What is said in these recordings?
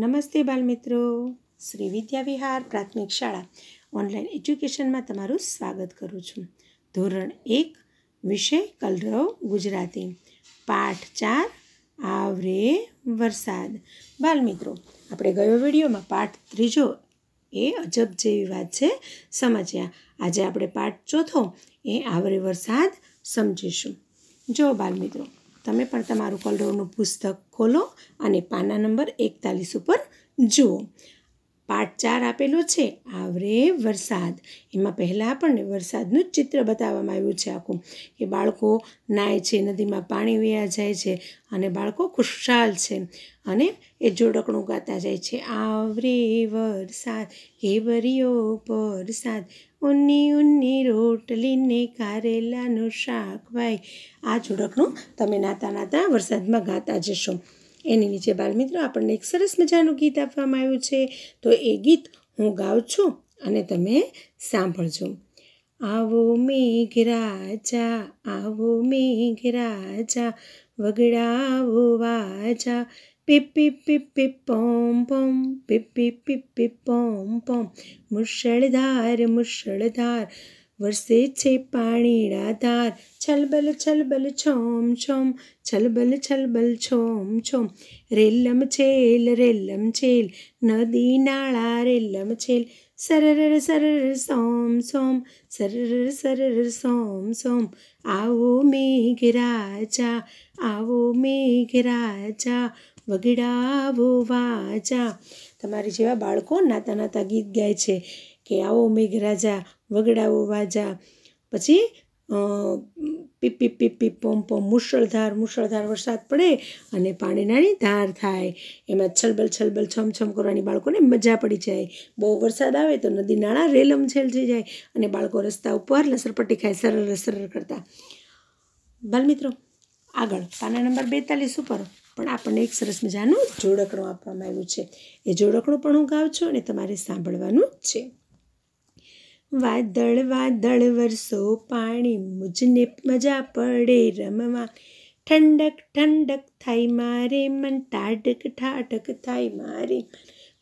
નમસ્તે બાલમિત્રો શ્રી વિદ્યાવિહાર પ્રાથમિક શાળા ઓનલાઈન એજ્યુકેશનમાં તમારું સ્વાગત કરું છું ધોરણ એક વિષય કલરવ ગુજરાતી પાઠ ચાર આવરે વરસાદ બાલમિત્રો આપણે ગયો વિડીયોમાં પાઠ ત્રીજો એ અજબ જેવી વાત છે સમજ્યા આજે આપણે પાઠ ચોથો એ આવરે વરસાદ સમજીશું જો બાલમિત્રો મિત્રો તમે પણ તમારું કલરવનું પુસ્તક ખોલો અને પાના નંબર એકતાલીસ ઉપર જુઓ પાઠ ચાર આપેલો છે આવરે વરસાદ એમાં પહેલાં આપણને વરસાદનું જ ચિત્ર બતાવવામાં આવ્યું છે આખું કે બાળકો નાય છે નદીમાં પાણી વ્યા જાય છે અને બાળકો ખુશાલ છે અને એ જોડકણું ગાતા જાય છે આવરે વરસાદ ઘેબરીઓ વરસાદ ઉન્ની ઉન્ની રોટલીને કારેલાનું શાક ભાઈ આ જોડકણું તમે નાતા નાતા વરસાદમાં ગાતા જશો એની નીચે બાલમિત્રો આપણને એક સરસ મજાનું ગીત આપવામાં આવ્યું છે તો એ ગીત હું ગાઉં છું અને તમે સાંભળજો આવો મેઘરાજા આવો મેઘરાજા વગડાવો વાજા પીપ પીપી પીપ પીપ પોમ પોમ પીપી પીપી પીપ પોમ પોમ મુશળધાર મુશળધાર વરસે છે પાણીડા ધાર છલબલ છલબલ છોમ છોમ છલબલ છલબલ છોમ છોમ રેલમ છેલ રેલમ છેલ નદી નાળા રેલમ છેલ સરર સરર સોમ સોમ સરર સરર સોમ સોમ આવો મેઘરાજા આવો મેઘરાજા વગડાવો વાજા તમારી જેવા બાળકો નાતા નાતા ગીત ગાય છે કે આવો મેઘરાજા વગડાઓ વાજા પછી પીપ પીપ પીપ પીપ પોમ પોમ મુશળધાર મુશળધાર વરસાદ પડે અને પાણી નાની ધાર થાય એમાં છલબલ છલબલ છમછમ કરવાની બાળકોને મજા પડી જાય બહુ વરસાદ આવે તો નદી નાળા રેલમ છેલ થઈ જાય અને બાળકો રસ્તા ઉપર લસરપટ્ટી ખાય સરળ સરળ કરતા બાલમિત્રો આગળ પાના નંબર બેતાલીસ ઉપર પણ આપણને એક સરસ મજાનું જોડકણું આપવામાં આવ્યું છે એ જોડકણું પણ હું ગાઉં છું અને તમારે સાંભળવાનું છે વાદળ વાદળ વરસો પાણી મુજને મજા પડે રમવા ઠંડક ઠંડક થાય મારે મન ટાઢક ઠાટક થાય મારે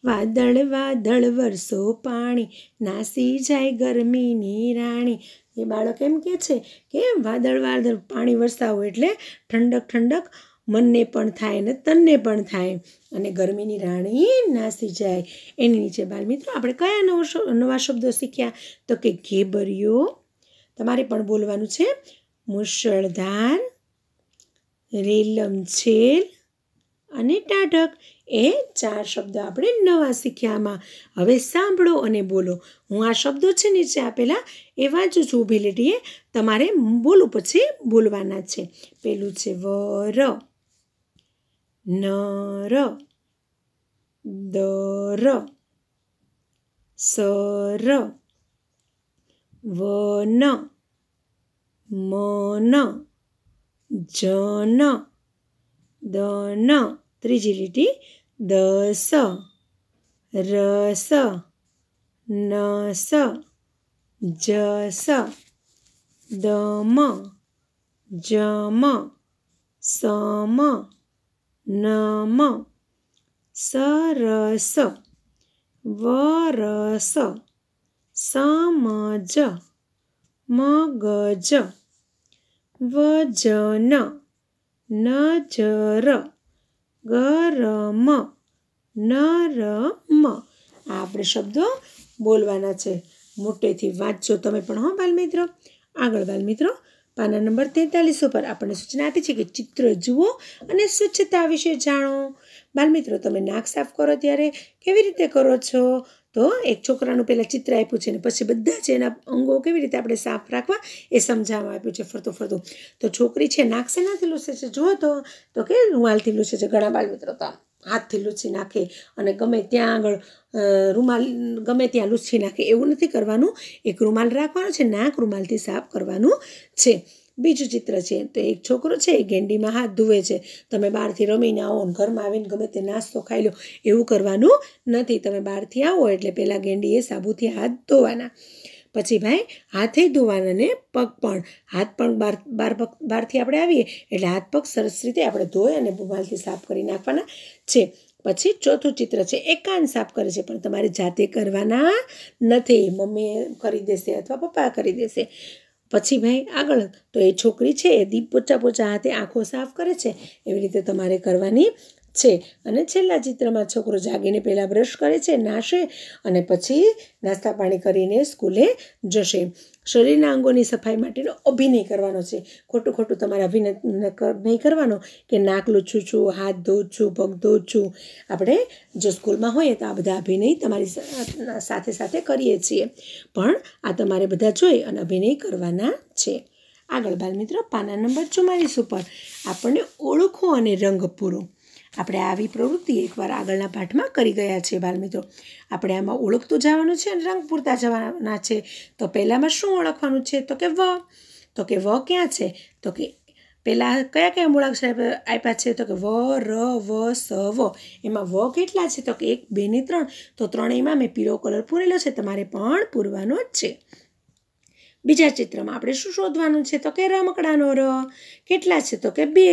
વાદળ વાદળ વરસો પાણી નાસી જાય ગરમીની રાણી એ બાળક એમ કે છે કે વાદળ વાદળ પાણી વરસાવું એટલે ઠંડક ઠંડક મનને પણ થાય અને તનને પણ થાય અને ગરમીની રાણી નાસી જાય એની નીચે બાલમિત્રો આપણે કયા નવો નવા શબ્દો શીખ્યા તો કે ઘેબરિયો તમારે પણ બોલવાનું છે મુશળધાર રેલમ છેલ અને ટાઢક એ ચાર શબ્દો આપણે નવા શીખ્યામાં હવે સાંભળો અને બોલો હું આ શબ્દો છે નીચે આપેલા એ વાંચું છું ઊભી લીટીએ તમારે બોલું પછી બોલવાના છે પેલું છે વર નર દર સર વન મન જન દન ત્રીજી લીટી દસ રસ નસ જસ દમ જમ સમ નમ સરસ વરસ સમજ મગજ વજન નજર ગરમ નરમ આપણે શબ્દો બોલવાના છે મોટેથી વાંચજો તમે પણ હો બાલમિત્રો આગળ બાલમિત્રો મિત્રો પાના નંબર તેતાલીસ ઉપર આપણને સૂચના આપી છે કે ચિત્ર જુઓ અને સ્વચ્છતા વિશે જાણો બાલમિત્રો તમે નાક સાફ કરો ત્યારે કેવી રીતે કરો છો તો એક છોકરાનું પહેલાં ચિત્ર આપ્યું છે ને પછી બધા જ એના અંગો કેવી રીતે આપણે સાફ રાખવા એ સમજાવવામાં આપ્યું છે ફરતું ફરતું તો છોકરી છે નાક શેનાથી લૂસે છે જુઓ તો તો કે રૂમાલથી લૂસે છે ઘણા બાલમિત્રો તો હાથથી લૂછી નાખે અને ગમે ત્યાં આગળ રૂમાલ ગમે ત્યાં લૂછી નાખે એવું નથી કરવાનું એક રૂમાલ રાખવાનો છે નાક રૂમાલથી સાફ કરવાનું છે બીજું ચિત્ર છે તો એક છોકરો છે એ ગેંડીમાં હાથ ધુવે છે તમે બહારથી રમીને આવો ઘરમાં આવીને ગમે તે નાસ્તો ખાઈ લો એવું કરવાનું નથી તમે બહારથી આવો એટલે પહેલાં ગેંડી એ સાબુથી હાથ ધોવાના પછી ભાઈ હાથે ધોવાના ને પગ પણ હાથ પણ બાર બાર પગ બહારથી આપણે આવીએ એટલે હાથ પગ સરસ રીતે આપણે ધોઈ અને ભૂમાલથી સાફ કરી નાખવાના છે પછી ચોથું ચિત્ર છે એકાંત સાફ કરે છે પણ તમારે જાતે કરવાના નથી મમ્મી કરી દેશે અથવા પપ્પા કરી દેશે પછી ભાઈ આગળ તો એ છોકરી છે એ દીપ પોચા પોચા હાથે આંખો સાફ કરે છે એવી રીતે તમારે કરવાની છે અને છેલ્લા ચિત્રમાં છોકરો જાગીને પહેલાં બ્રશ કરે છે નાશે અને પછી નાસ્તા પાણી કરીને સ્કૂલે જશે શરીરના અંગોની સફાઈ માટેનો અભિનય કરવાનો છે ખોટું ખોટું તમારે અભિનય નહીં કરવાનો કે નાક લૂછું છું હાથ ધોઉં છું પગ ધોઉં છું આપણે જો સ્કૂલમાં હોઈએ તો આ બધા અભિનય તમારી સાથે સાથે કરીએ છીએ પણ આ તમારે બધા જોઈ અને અભિનય કરવાના છે આગળ બાલ મિત્રો પાના નંબર ચુમ્માલીસ ઉપર આપણને ઓળખો અને રંગ પૂરો આપણે આવી પ્રવૃત્તિ એકવાર આગળના પાઠમાં કરી ગયા છે બાલમિત્રો આપણે આમાં ઓળખતું જવાનું છે અને રંગ પૂરતા જવાના છે તો પહેલાંમાં શું ઓળખવાનું છે તો કે વ તો કે વ ક્યાં છે તો કે પહેલાં કયા કયા મૂળાક્ષર આપ્યા છે તો કે વ ર વ સ વ એમાં વ કેટલા છે તો કે એક બે ને ત્રણ તો ત્રણેયમાં મેં પીળો કલર પૂરેલો છે તમારે પણ પૂરવાનો જ છે બીજા ચિત્રમાં આપણે શું શોધવાનું છે તો કે રમકડાનો ર કેટલા છે તો કે બે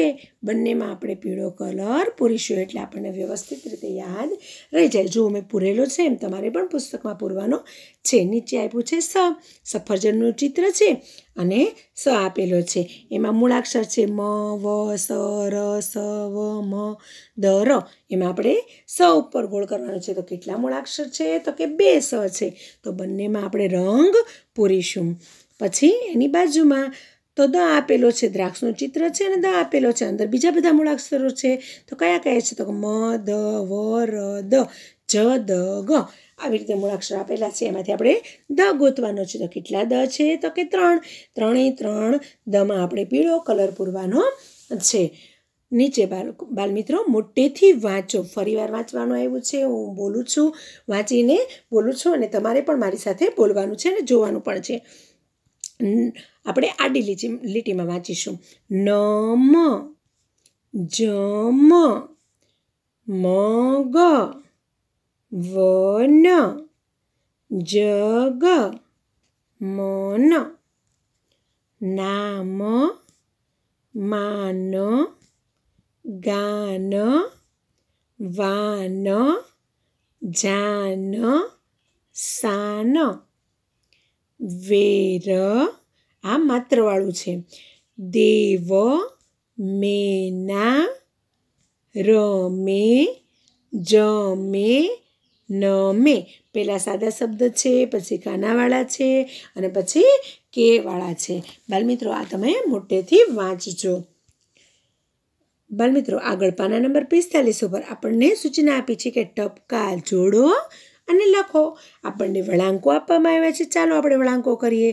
બંનેમાં આપણે પીળો કલર પૂરીશું એટલે આપણને વ્યવસ્થિત રીતે યાદ રહી જાય જો મેં પૂરેલો છે એમ તમારે પણ પુસ્તકમાં પૂરવાનો છે નીચે આપ્યું છે સ સફરજનનું ચિત્ર છે અને સ આપેલો છે એમાં મૂળાક્ષર છે મ વ સ ર સ વ મ દ ર એમાં આપણે સ ઉપર ગોળ કરવાનો છે તો કેટલા મૂળાક્ષર છે તો કે બે સ છે તો બંનેમાં આપણે રંગ પૂરીશું પછી એની બાજુમાં તો દ આપેલો છે દ્રાક્ષનું ચિત્ર છે અને દ આપેલો છે અંદર બીજા બધા મૂળાક્ષરો છે તો કયા કયા છે તો મ દ વ ર દ જ દ ગ આવી રીતે મૂળાક્ષરો આપેલા છે એમાંથી આપણે દ ગોતવાનો છે તો કેટલા દ છે તો કે ત્રણ ત્રણે ત્રણ દમાં આપણે પીળો કલર પૂરવાનો છે નીચે બાલ બાલમિત્રો મોટેથી વાંચો ફરીવાર વાંચવાનું આવ્યું છે હું બોલું છું વાંચીને બોલું છું અને તમારે પણ મારી સાથે બોલવાનું છે અને જોવાનું પણ છે આપણે આડી લીટી લીટીમાં વાંચીશું નમ જમ મગ વન જગ મન નામ માન ગાન વાન જાન સાન વેર આ માત્રવાળું છે દેવ મેના રમે જમે નમે પહેલાં સાદા શબ્દ છે પછી કાનાવાળા છે અને પછી કેવાળા છે બાલમિત્રો આ તમે મોટેથી વાંચજો બાલમિત્રો આગળ પાના નંબર પિસ્તાલીસ ઉપર આપણને સૂચના આપી છે કે ટપકા જોડો અને લખો આપણને વળાંકો આપવામાં આવ્યા છે ચાલો આપણે વળાંકો કરીએ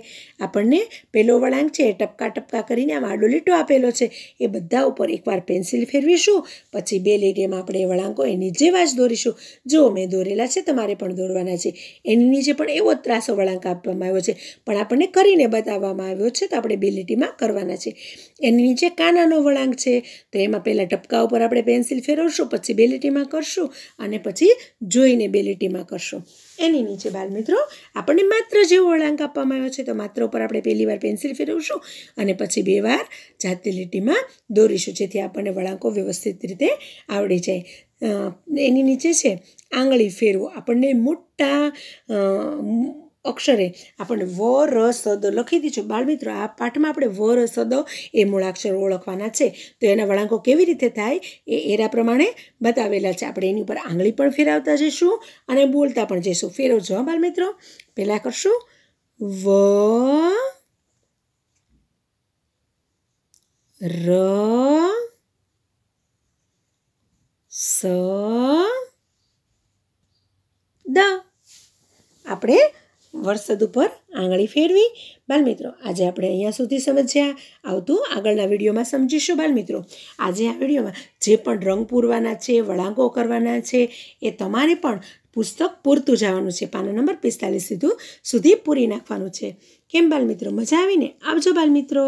આપણને પેલો વળાંક છે એ ટપકા ટપકા કરીને આમ આડો લીટો આપેલો છે એ બધા ઉપર એકવાર પેન્સિલ ફેરવીશું પછી બે લીટીમાં આપણે વળાંકો એની જેવા જ દોરીશું જો મેં દોરેલા છે તમારે પણ દોરવાના છે એની નીચે પણ એવો જ ત્રાસો વળાંક આપવામાં આવ્યો છે પણ આપણને કરીને બતાવવામાં આવ્યો છે તો આપણે બે લીટીમાં કરવાના છે એની નીચે કાનાનો વળાંક છે તો એમાં પહેલાં ટપકા ઉપર આપણે પેન્સિલ ફેરવશું પછી બેલેટીમાં કરશું અને પછી જોઈને બેલેટીમાં કરશું એની નીચે બાલમિત્રો આપણને માત્ર જેવો વળાંક આપવામાં આવ્યો છે તો માત્ર ઉપર આપણે પહેલી વાર પેન્સિલ ફેરવશું અને પછી બે વાર જાતે લીટીમાં દોરીશું જેથી આપણને વળાંકો વ્યવસ્થિત રીતે આવડી જાય એની નીચે છે આંગળી ફેરવો આપણને મોટા અક્ષરે આપણને વ ર સદ લખી દીધો બાળમિત્રો આ પાઠમાં આપણે વ ર સદ એ મૂળાક્ષર ઓળખવાના છે તો એના વળાંકો કેવી રીતે થાય એ એરા પ્રમાણે બતાવેલા છે આપણે એની ઉપર આંગળી પણ ફેરવતા જઈશું અને બોલતા પણ જઈશું ફેરવજો હા બાળમિત્રો પહેલાં કરશું વ ર સ દ આપણે વરસાદ ઉપર આંગળી ફેરવી બાલમિત્રો આજે આપણે અહીંયા સુધી સમજ્યા આવતું આગળના વિડીયોમાં સમજીશું બાલમિત્રો આજે આ વિડીયોમાં જે પણ રંગ પૂરવાના છે વળાંકો કરવાના છે એ તમારે પણ પુસ્તક પૂરતું જવાનું છે પાના નંબર પિસ્તાલીસ સીધું સુધી પૂરી નાખવાનું છે કેમ બાલમિત્રો મજા આવીને આવજો બાલમિત્રો